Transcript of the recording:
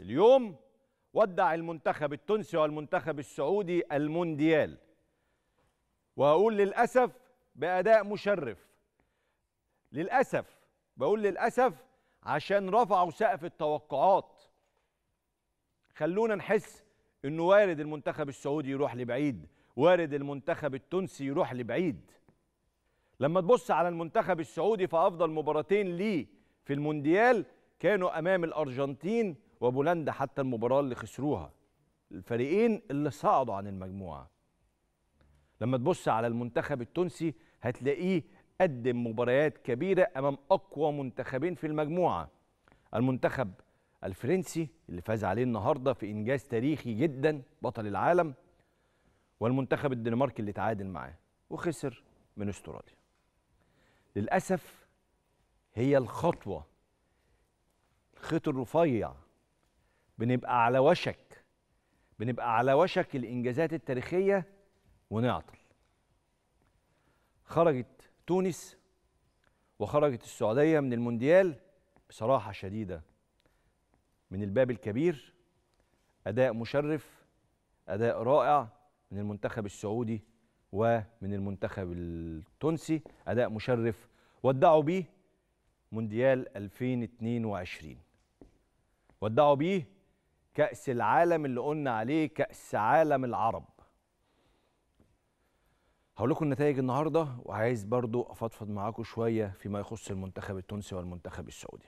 اليوم ودع المنتخب التونسي والمنتخب السعودي المونديال وهقول للأسف بأداء مشرف للأسف بقول للأسف عشان رفعوا سقف التوقعات خلونا نحس انه وارد المنتخب السعودي يروح لبعيد وارد المنتخب التونسي يروح لبعيد لما تبص على المنتخب السعودي فافضل مباراتين ليه في المونديال كانوا امام الارجنتين وبولندا حتى المباراه اللي خسروها الفريقين اللي صعدوا عن المجموعه لما تبص على المنتخب التونسي هتلاقيه قدم مباريات كبيره امام اقوى منتخبين في المجموعه المنتخب الفرنسي اللي فاز عليه النهارده في انجاز تاريخي جدا بطل العالم والمنتخب الدنماركي اللي تعادل معاه وخسر من استراليا للاسف هي الخطوه الخيط الرفيع بنبقى على وشك بنبقى على وشك الانجازات التاريخيه ونعطل خرجت تونس وخرجت السعوديه من المونديال بصراحه شديده من الباب الكبير اداء مشرف اداء رائع من المنتخب السعودي ومن المنتخب التونسي اداء مشرف ودعوا بيه مونديال 2022 ودعوا بيه كأس العالم اللي قلنا عليه كأس عالم العرب هقول لكم النتائج النهارده وعايز برضو افضفض معاكم شويه فيما يخص المنتخب التونسي والمنتخب السعودي